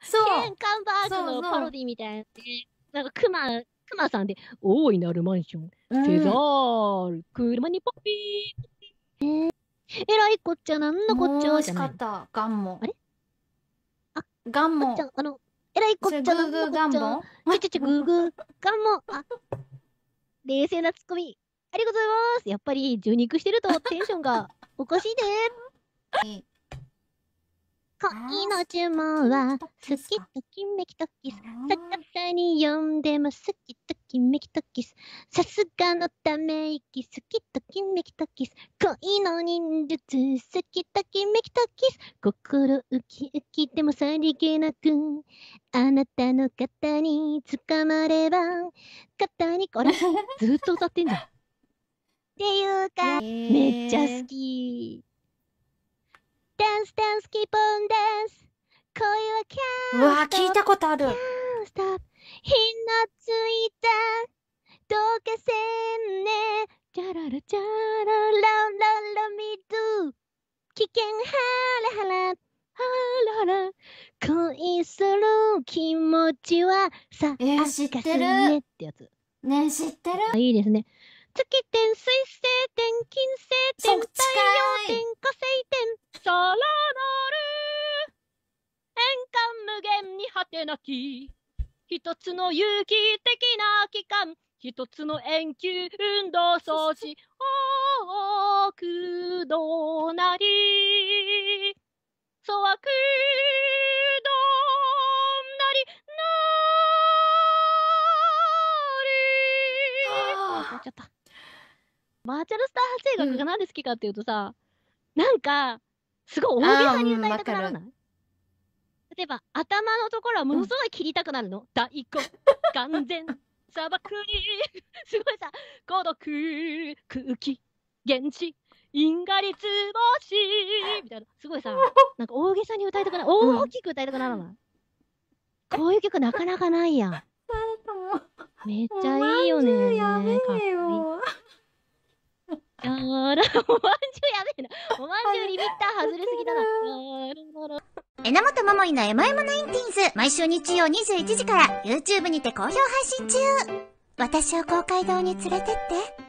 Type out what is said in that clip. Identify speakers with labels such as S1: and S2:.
S1: そう。ン・カンバーグのパロディみたい
S2: ななんかクマ、クマさんで、大いなるマンション、ザール、車にポピー。えらいこっちゃ、なんのこっちゃ。美しかった、ガンモ。あれ
S1: あ、ガンあの、えらいこっちゃ、のちグーグーガンちょちょ、グーグーガンあ、冷静なツッコミ。ありがとうございます。やっぱり、受肉してるとテンションがおかしいね。恋の呪文は、好きときめきとキス。逆さに読んでも好きときめきとキス。さすがのため息、好きときめきとキス。恋の忍術、好きときめきとキス。心ウキウキでもさりげなく、あなたの肩に掴まれば、肩に、これ、ずっと歌ってんだ っていうか、めっちゃ好き。ダンスダンスキーポンダンス恋はキャンうわ聞いたことあるストップひのついたどうかせんねチャララチャララララミドゥ危険ハラハラハラハラ恋する気持ちはさ、えー、知ってるねってやつね知ってるいいですね月天水
S2: けなき一つの有機的な期間一つの遠球運動装置多くどなり粗悪どなりなり終わっちゃった。バーチャルスター発生学が何で好きかっていうとさ、うん、なんか、すごい大げさに歌いたくならない、うん例えば、頭のところはものすごい切りたくなるの。大根、完 全、砂漠に、すごいさ、孤独、空気、現地、因果律星、みたいな。すごいさ、なんか大げさに歌
S1: いたくない、大きく歌いたくなるわ。うん、こういう曲なかなかないやん。めっちゃいいよね。おやべえよ。やーら、おまんじゅうやべ
S2: えな。おまんじゅうリミッター外れすぎだな。
S1: 榎本桃井のエモエモナインティーズ、毎週日曜21時から YouTube にて好評配信中私を公会堂に連れてって。